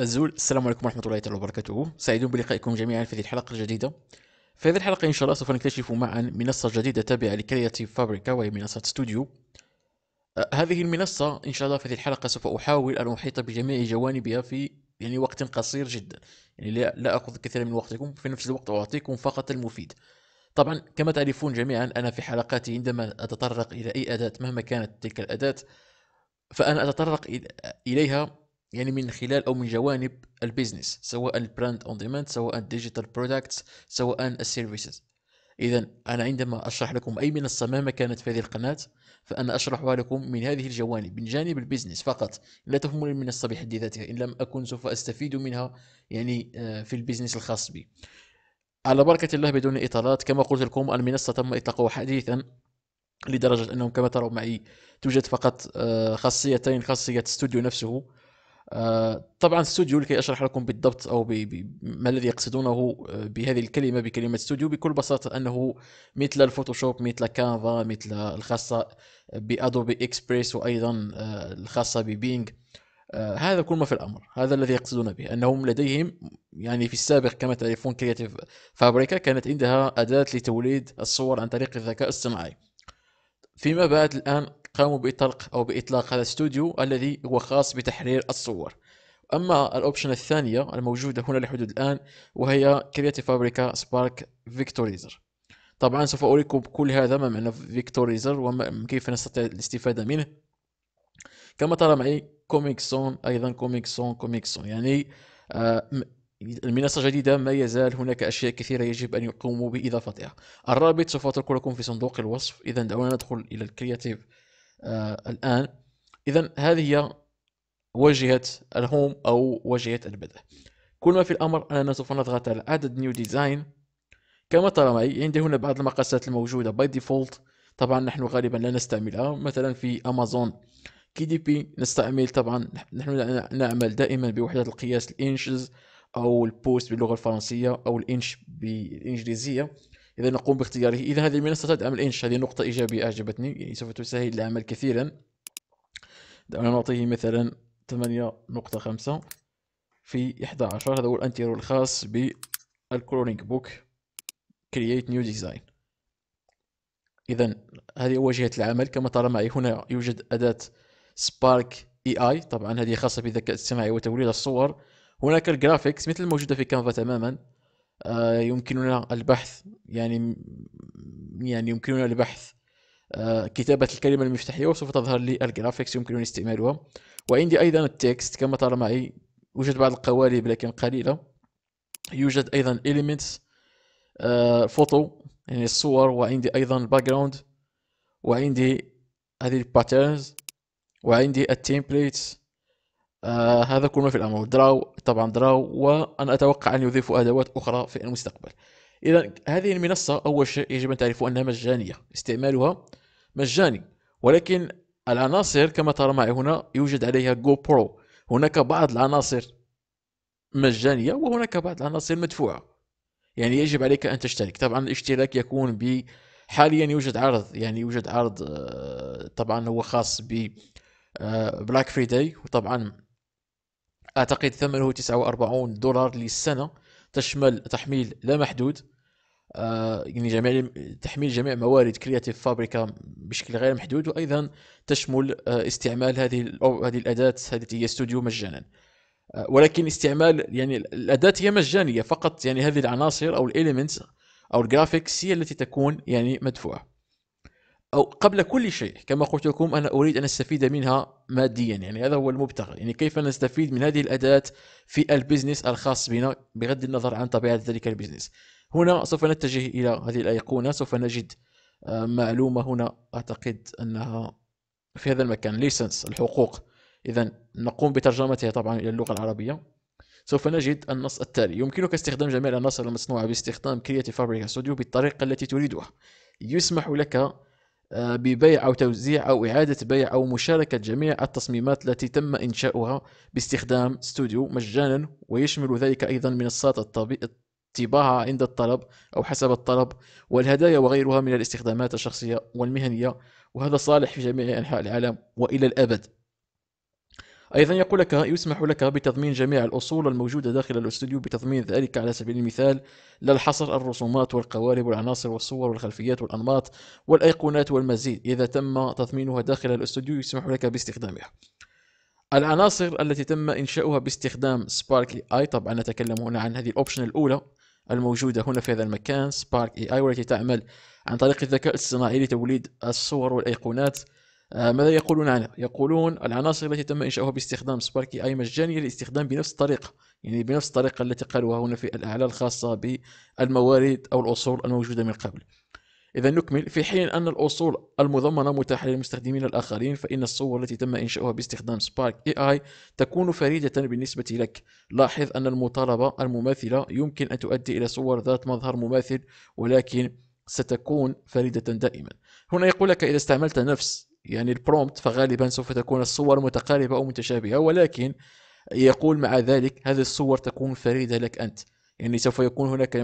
الزول السلام عليكم ورحمة الله تعالى وبركاته سعيدون بلقائكم جميعا في هذه الحلقة الجديدة في هذه الحلقة إن شاء الله سوف نكتشف معا منصة جديدة تابعة لكرياتيف فابريكا وهي منصة ستوديو أه، هذه المنصة إن شاء الله في هذه الحلقة سوف أحاول أن أحيط بجميع جوانبها في يعني وقت قصير جدا يعني لا, لا أخذ كثيرا من وقتكم في نفس الوقت أعطيكم فقط المفيد طبعا كما تعرفون جميعا أنا في حلقاتي عندما أتطرق إلى أي أداة مهما كانت تلك الأداة فأنا أتطرق إليها يعني من خلال او من جوانب البيزنس سواء البراند اون ديماند سواء الديجيتال برودكتس سواء السيرفيسز اذا انا عندما اشرح لكم اي منصه مهما كانت في هذه القناه فانا اشرحها لكم من هذه الجوانب من جانب البيزنس فقط لا من المنصه بحد ذاتها ان لم اكن سوف استفيد منها يعني آه، في البيزنس الخاص بي على بركه الله بدون اطالات كما قلت لكم المنصه تم اطلاقها حديثا لدرجه انهم كما ترون معي توجد فقط آه، خاصيتين خاصيه استوديو نفسه آه، طبعا استوديو لكي اشرح لكم بالضبط او ب... ما الذي يقصدونه بهذه الكلمه بكلمه استوديو بكل بساطه انه مثل الفوتوشوب مثل كانفا مثل الخاصه بادوبي اكسبريس وايضا آه، الخاصه ببينج آه، هذا كل ما في الامر هذا الذي يقصدون به انهم لديهم يعني في السابق كما تعرفون كرياتيف فابريكا كانت عندها اداه لتوليد الصور عن طريق الذكاء الصناعي فيما بعد الان قاموا بإطلاق أو بإطلاق هذا الاستوديو الذي هو خاص بتحرير الصور أما الأوبشن الثانية الموجودة هنا لحدود الآن وهي كرياتي فابريكا سبارك فيكتوريزر طبعا سوف أريكم كل هذا ما معنى فيكتوريزر وكيف نستطيع الاستفادة منه كما ترى معي كوميك سون أيضا كوميك سون كوميك سون يعني آه، المنصة جديدة ما يزال هناك أشياء كثيرة يجب أن يقوموا بإضافتها الرابط سوف أترك لكم في صندوق الوصف إذا دعونا ندخل إلى الكرياتيف آه، الآن إذا هذه هي واجهة الهوم أو واجهة البدء كل ما في الأمر أننا سوف نضغط على عدد نيو ديزاين كما ترى معي عندي هنا بعض المقاسات الموجودة باي ديفولت طبعا نحن غالبا لا نستعملها مثلا في أمازون كي دي بي نستعمل طبعا نحن نعمل دائما بوحدات القياس الانشز أو البوست باللغة الفرنسية أو الانش بالإنجليزية إذا نقوم باختياره إذا هذه المنصة تدعم الإنش هذه نقطة إيجابية أعجبتني يعني سوف تسهل العمل كثيرا دعونا نعطيه مثلا 8.5 في 11 هذا هو الأنتيرو الخاص بالكلونينج بوك كرييت نيو ديزاين إذا هذه واجهة العمل كما ترى معي هنا يوجد أداة سبارك اي اي طبعا هذه خاصة بالذكاء الاصطناعي وتوليد الصور هناك الجرافيكس مثل الموجودة في كانفا تماما آه، يمكننا البحث يعني يعني يمكننا البحث آه، كتابة الكلمة المفتاحية وسوف تظهر لي الجرافيكس يمكنني استعمالها وعندي أيضا التكست كما ترى معي يوجد بعض القوالب لكن قليلة يوجد أيضا elements فوتو آه، يعني الصور وعندي أيضا الباك جراوند وعندي هذه الباترنز وعندي التمبليتس آه، هذا كل ما في الأمر دراو طبعا دراو وأنا أتوقع أن يضيفوا أدوات أخرى في المستقبل إذا هذه المنصة أول شيء يجب أن تعرفوا أنها مجانية استعمالها مجاني ولكن العناصر كما ترى معي هنا يوجد عليها جو برو هناك بعض العناصر مجانية وهناك بعض العناصر مدفوعة يعني يجب عليك أن تشترك طبعا الاشتراك يكون ب حاليا يوجد عرض يعني يوجد عرض آه، طبعا هو خاص ب بلاك آه، فريداي وطبعا أعتقد ثمنه 49 دولار للسنة تشمل تحميل لا محدود آه، يعني جميع تحميل جميع موارد كرياتيف فابريكا بشكل غير محدود وايضا تشمل آه، استعمال هذه هذه الاداه هذه هي استوديو مجانا آه، ولكن استعمال يعني الاداه هي مجانيه فقط يعني هذه العناصر او الاليمنتس او الجرافيكس هي التي تكون يعني مدفوعه أو قبل كل شيء كما قلت لكم أنا أريد أن أستفيد منها ماديا يعني هذا هو المبتغى يعني كيف نستفيد من هذه الأداة في البزنس الخاص بنا بغض النظر عن طبيعة ذلك البزنس هنا سوف نتجه إلى هذه الأيقونة سوف نجد آه، معلومة هنا أعتقد أنها في هذا المكان ليسنس الحقوق إذا نقوم بترجمتها طبعا إلى اللغة العربية سوف نجد النص التالي يمكنك استخدام جميع النص المصنوعة باستخدام كرياتيف فابريكا ستوديو بالطريقة التي تريدها يسمح لك آه، ببيع أو توزيع أو إعادة بيع أو مشاركة جميع التصميمات التي تم إنشاؤها باستخدام ستوديو مجانا ويشمل ذلك أيضا منصات الطباعة عند الطلب أو حسب الطلب والهدايا وغيرها من الاستخدامات الشخصية والمهنية وهذا صالح في جميع أنحاء العالم وإلى الأبد أيضا يقول لك يسمح لك بتضمين جميع الأصول الموجودة داخل الاستوديو بتضمين ذلك على سبيل المثال للحصر الرسومات والقوالب والعناصر والصور والخلفيات والأنماط والأيقونات والمزيد إذا تم تضمينها داخل الاستوديو يسمح لك باستخدامها العناصر التي تم إنشاؤها باستخدام سباركلي آي طبعا نتكلم هنا عن هذه الأوبشن الأولى الموجودة هنا في هذا المكان سبارك اي اي والتي تعمل عن طريق الذكاء الاصطناعي لتوليد الصور والأيقونات آه، ماذا يقولون عنها؟ يقولون العناصر التي تم إنشاؤها باستخدام سباركي أي مجانية للاستخدام بنفس الطريقة يعني بنفس الطريقة التي قالوها هنا في الأعلى الخاصة بالموارد أو الأصول الموجودة من قبل إذا نكمل في حين أن الأصول المضمنة متاحة للمستخدمين الآخرين فإن الصور التي تم إنشاؤها باستخدام سبارك اي اي تكون فريدة بالنسبة لك لاحظ أن المطالبة المماثلة يمكن أن تؤدي إلى صور ذات مظهر مماثل ولكن ستكون فريدة دائما هنا يقول لك إذا استعملت نفس يعني البرومبت فغالبا سوف تكون الصور متقاربة أو متشابهة ولكن يقول مع ذلك هذه الصور تكون فريدة لك أنت يعني سوف يكون هناك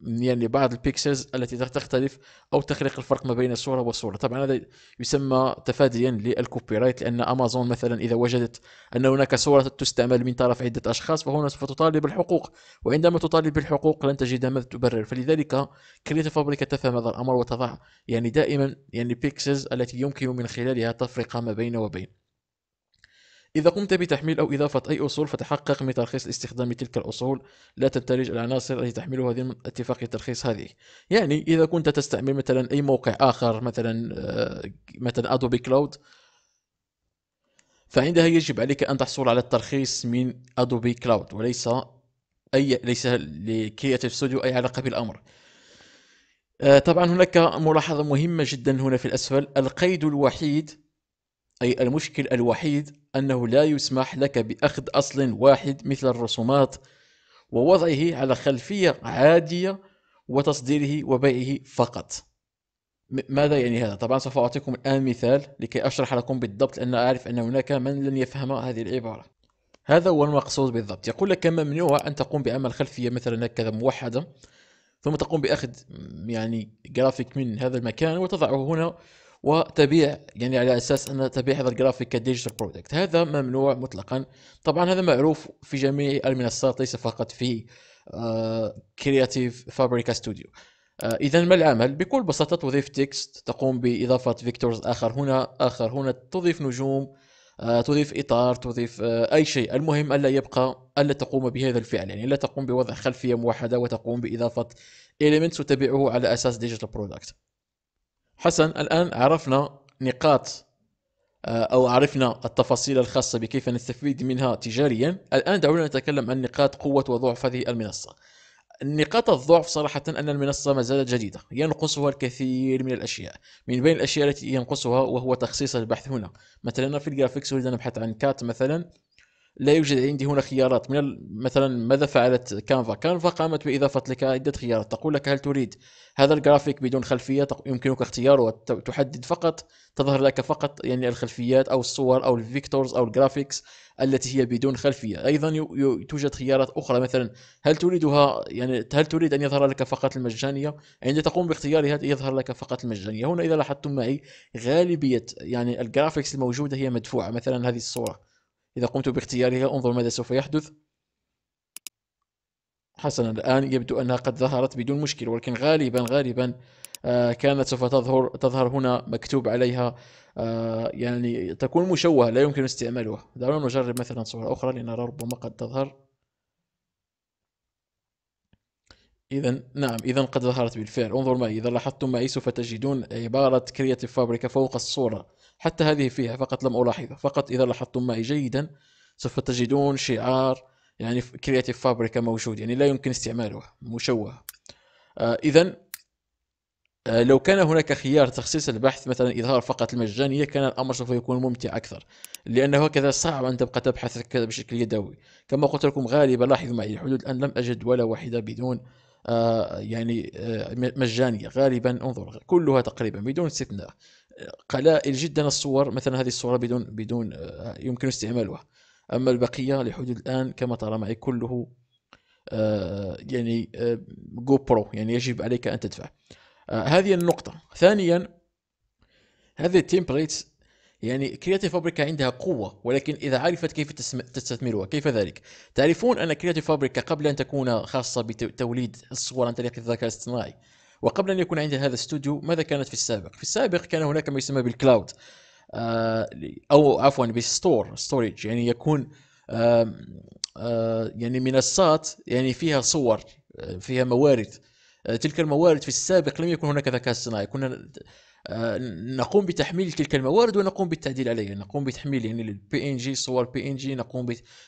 يعني بعض البيكسلز التي تختلف او تخلق الفرق ما بين الصوره والصوره طبعا هذا يسمى تفاديا للكوبي رايت لان امازون مثلا اذا وجدت ان هناك صوره تستعمل من طرف عده اشخاص فهنا سوف تطالب بالحقوق وعندما تطالب بالحقوق لن تجد ماذا تبرر فلذلك كريت فابريك تفهم هذا الامر وتضع يعني دائما يعني بيكسلز التي يمكن من خلالها تفرقه ما بين وبين إذا قمت بتحميل أو إضافة أي أصول فتحقق من ترخيص استخدام تلك الأصول لا تنتج العناصر التي تحملها ضمن اتفاق الترخيص هذه يعني إذا كنت تستعمل مثلا أي موقع آخر مثلا آه، مثلا أدوبي كلاود فعندها يجب عليك أن تحصل على الترخيص من أدوبي كلاود وليس أي ليس لكرياتيف ستوديو أي علاقة بالأمر آه، طبعا هناك ملاحظة مهمة جدا هنا في الأسفل القيد الوحيد أي المشكل الوحيد أنه لا يسمح لك بأخذ أصل واحد مثل الرسومات ووضعه على خلفية عادية وتصديره وبيعه فقط ماذا يعني هذا؟ طبعا سوف أعطيكم الآن مثال لكي أشرح لكم بالضبط لأن أعرف أن هناك من لن يفهم هذه العبارة هذا هو المقصود بالضبط يقول لك ممنوع أن تقوم بعمل خلفية مثلا هكذا موحدة ثم تقوم بأخذ يعني جرافيك من هذا المكان وتضعه هنا وتبيع يعني على اساس ان تبيع هذا الجرافيك كديجيتال برودكت هذا ممنوع مطلقا طبعا هذا معروف في جميع المنصات ليس فقط في كرياتيف فابريكا ستوديو اذا ما العمل بكل بساطه تضيف تكست تقوم باضافه فيكتورز اخر هنا اخر هنا تضيف نجوم آه، تضيف اطار تضيف آه، اي شيء المهم الا يبقى الا تقوم بهذا الفعل يعني لا تقوم بوضع خلفيه موحده وتقوم باضافه elements وتبيعه على اساس ديجيتال برودكت حسن الآن عرفنا نقاط آه، أو عرفنا التفاصيل الخاصة بكيف نستفيد منها تجاريا الآن دعونا نتكلم عن نقاط قوة وضعف هذه المنصة نقاط الضعف صراحة أن المنصة ما زالت جديدة ينقصها الكثير من الأشياء من بين الأشياء التي ينقصها وهو تخصيص البحث هنا مثلا في الجرافيكس أريد أن أبحث عن كات مثلا لا يوجد عندي هنا خيارات من مثلا ماذا فعلت كانفا كانفا قامت بإضافة لك عدة خيارات تقول لك هل تريد هذا الجرافيك بدون خلفية يمكنك اختياره تحدد فقط تظهر لك فقط يعني الخلفيات أو الصور أو الفيكتورز أو الجرافيكس التي هي بدون خلفية أيضا توجد خيارات أخرى مثلا هل تريدها يعني هل تريد أن يظهر لك فقط المجانية عندما تقوم باختيارها يظهر لك فقط المجانية هنا إذا لاحظتم معي غالبية يعني الجرافيكس الموجودة هي مدفوعة مثلا هذه الصورة إذا قمت باختيارها انظر ماذا سوف يحدث حسنا الآن يبدو أنها قد ظهرت بدون مشكل ولكن غالبا غالبا آه، كانت سوف تظهر تظهر هنا مكتوب عليها آه، يعني تكون مشوهة لا يمكن استعمالها دعونا نجرب مثلا صورة أخرى لنرى ربما قد تظهر إذا نعم إذا قد ظهرت بالفعل انظر معي إذا لاحظتم معي سوف تجدون عبارة كرياتيف فابريكا فوق الصورة حتى هذه فيها فقط لم ألاحظه فقط إذا لاحظتم معي جيدا سوف تجدون شعار يعني كرياتيف فابريكا موجود يعني لا يمكن استعماله مشوه آه إذا آه لو كان هناك خيار تخصيص البحث مثلا إظهار فقط المجانية كان الأمر سوف يكون ممتع أكثر لأنه هكذا صعب أن تبقى تبحث كذا بشكل يدوي كما قلت لكم غالبا لاحظوا معي الحدود الآن لم أجد ولا واحدة بدون آه يعني آه مجانية غالبا انظر كلها تقريبا بدون استثناء قلائل جدا الصور مثلا هذه الصورة بدون بدون آه، يمكن استعمالها أما البقية لحدود الآن كما ترى معي كله آه، يعني جو آه، برو يعني يجب عليك أن تدفع هذه النقطة ثانيا هذه التمبليتس يعني كرياتيف فابريكا عندها قوة ولكن إذا عرفت كيف تستثمرها كيف ذلك؟ تعرفون أن كرياتيف فابريكا قبل أن تكون خاصة بتوليد الصور عن طريق الذكاء الاصطناعي وقبل ان يكون عندي هذا الاستوديو ماذا كانت في السابق؟ في السابق كان هناك ما يسمى بالكلاود آه، او عفوا بالستور ستورج يعني يكون آه، يعني منصات يعني فيها صور آه، فيها موارد تلك الموارد في السابق لم يكن هناك ذكاء اصطناعي كنا نقوم بتحميل تلك الموارد ونقوم بالتعديل عليها نقوم بتحميل يعني البي ان جي صور بي ان جي نقوم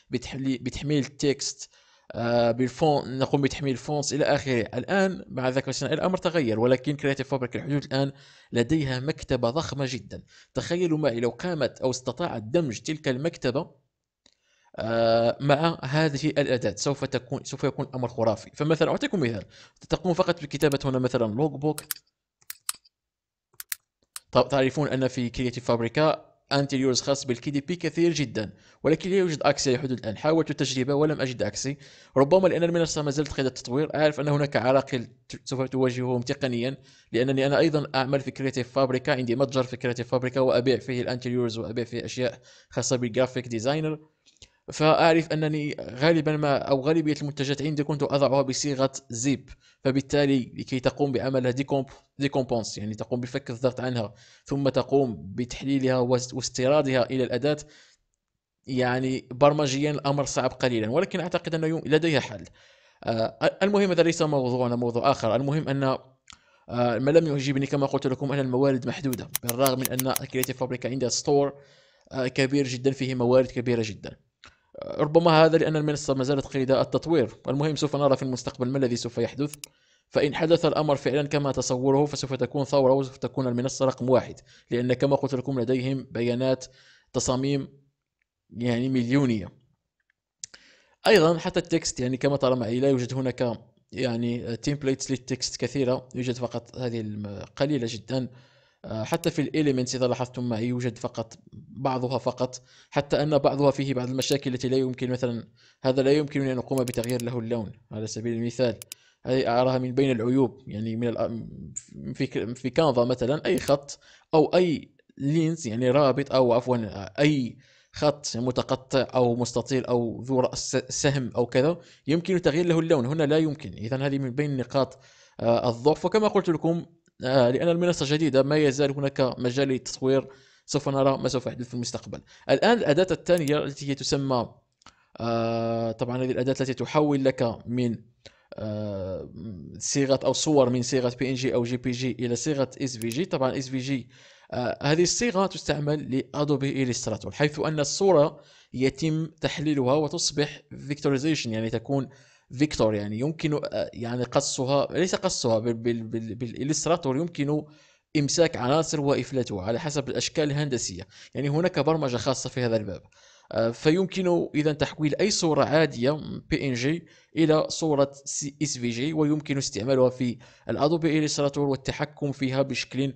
بتحميل التكست آه، بالفون نقوم بتحميل الفونس الى اخره الان مع ذاك الامر تغير ولكن كرياتيف فابريك الحدود الان لديها مكتبه ضخمه جدا تخيلوا معي لو قامت او استطاعت دمج تلك المكتبه آه، مع هذه الاداه سوف تكون سوف يكون امر خرافي فمثلا اعطيكم مثال تقوم فقط بكتابه هنا مثلا لوج بوك تعرفون ان في كرياتيف فابريكا انتيريورز خاص بالكي دي بي كثير جدا ولكن لا يوجد اكسي لحدود الان حاولت التجربه ولم اجد اكسي ربما لان المنصه ما زالت قيد التطوير اعرف ان هناك عراقيل سوف تواجههم تقنيا لانني انا ايضا اعمل في كريتيف فابريكا عندي متجر في كريتيف فابريكا وابيع فيه الانتيريورز وابيع فيه اشياء خاصه بالجرافيك ديزاينر فأعرف أنني غالبا ما أو غالبية المنتجات عندي كنت أضعها بصيغة زيب فبالتالي لكي تقوم بعملها ديكومبونس يعني تقوم بفك الضغط عنها ثم تقوم بتحليلها واستيرادها إلى الأداة يعني برمجيا الأمر صعب قليلا ولكن أعتقد أنه لديها حل آه، المهم هذا ليس موضوعنا موضوع آخر المهم أن آه، ما لم يعجبني كما قلت لكم أن الموارد محدودة بالرغم من أن كريتيف فابريكا عندها ستور آه، كبير جدا فيه موارد كبيرة جدا ربما هذا لأن المنصة ما زالت قيد التطوير المهم سوف نرى في المستقبل ما الذي سوف يحدث فإن حدث الأمر فعلا كما تصوره فسوف تكون ثورة وسوف تكون المنصة رقم واحد لأن كما قلت لكم لديهم بيانات تصاميم يعني مليونية أيضا حتى التكست يعني كما ترى معي لا يوجد هناك يعني تيمبليتس للتكست كثيرة يوجد فقط هذه قليلة جدا آه، حتى في الإليمنتس إذا لاحظتم ما يوجد فقط بعضها فقط حتى أن بعضها فيه بعض المشاكل التي لا يمكن مثلا هذا لا يمكن أن نقوم بتغيير له اللون على سبيل المثال هذه أراها من بين العيوب يعني من آه، في في كانفا مثلا أي خط أو أي لينز يعني رابط أو عفوا آه، أي خط متقطع او مستطيل او ذو راس سهم او كذا يمكن تغيير له اللون هنا لا يمكن اذا هذه من بين نقاط الضعف وكما قلت لكم آه، لأن المنصة جديدة ما يزال هناك مجال للتطوير سوف نرى ما سوف يحدث في المستقبل الآن الأداة الثانية التي هي تسمى آه، طبعا هذه الأداة التي تحول لك من آه، صيغة أو صور من صيغة بي إن جي أو جي بي جي إلى صيغة اس في جي طبعا اس في جي هذه الصيغة تستعمل لأدوبي إليستراتور حيث أن الصورة يتم تحليلها وتصبح فيكتوريزيشن يعني تكون فيكتور يعني يمكن آه، يعني قصها ليس قصها بالإلستراتور يمكن إمساك عناصر وإفلاتها على حسب الأشكال الهندسية يعني هناك برمجة خاصة في هذا الباب آه، فيمكن اذا تحويل اي صوره عاديه بي ان جي الى صوره سي اس في جي ويمكن استعمالها في الادوبي الستراتور والتحكم فيها بشكل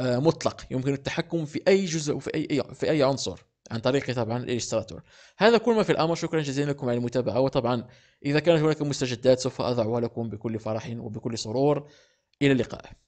آه، مطلق يمكن التحكم في اي جزء وفي اي في اي عنصر عن طريق طبعا الإليستراتور هذا كل ما في الأمر شكرا جزيلا لكم على المتابعة وطبعا إذا كانت هناك مستجدات سوف أضعها لكم بكل فرح وبكل سرور إلى اللقاء